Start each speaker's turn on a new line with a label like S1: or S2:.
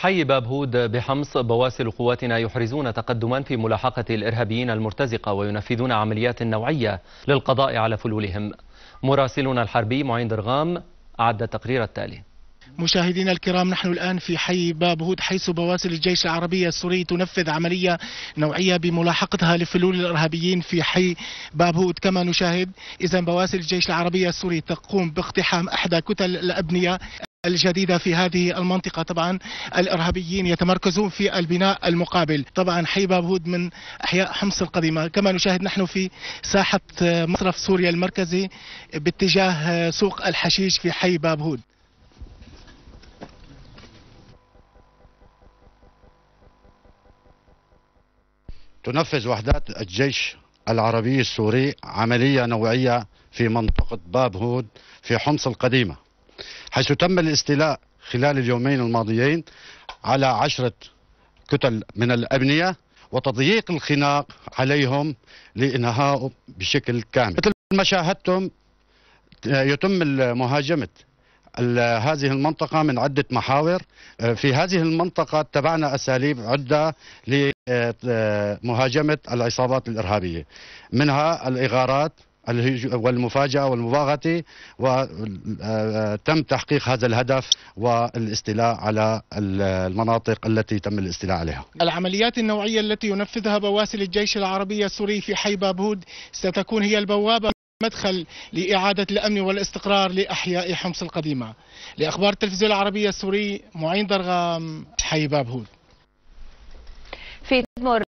S1: حي باب هود بحمص بواسل قواتنا يحرزون تقدما في ملاحقة الإرهابيين المرتزقة وينفذون عمليات نوعية للقضاء على فلولهم مراسلنا الحربي معين درغام أعد التقرير التالي
S2: مشاهدينا الكرام نحن الآن في حي باب هود حيث بواسل الجيش العربي السوري تنفذ عملية نوعية بملاحقتها لفلول الإرهابيين في حي باب هود كما نشاهد إذا بواسل الجيش العربي السوري تقوم باقتحام أحدى كتل الأبنية الجديدة في هذه المنطقة طبعا الإرهابيين يتمركزون في البناء المقابل طبعا حي بابود من أحياء حمص القديمة كما نشاهد نحن في ساحة مصرف سوريا المركزي باتجاه سوق الحشيش في حي بابود
S3: تنفذ وحدات الجيش العربي السوري عملية نوعية في منطقة باب هود في حمص القديمة حيث تم الاستيلاء خلال اليومين الماضيين على عشرة كتل من الأبنية وتضييق الخناق عليهم لإنهاء بشكل كامل مثل ما شاهدتم يتم مهاجمة هذه المنطقة من عدة محاور في هذه المنطقة اتبعنا أساليب عدة لمهاجمة آه، العصابات الإرهابية منها الإغارات والمفاجأة والمباغتة وتم آه، آه، تحقيق هذا الهدف والاستيلاء على المناطق التي تم الاستيلاء عليها
S2: العمليات النوعية التي ينفذها بواسل الجيش العربي السوري في حي بابهود ستكون هي البوابة مدخل لإعادة الأمن والاستقرار لأحياء حمص القديمة لأخبار التلفزيون العربية السوري معين درغام حي بابهود في تدمر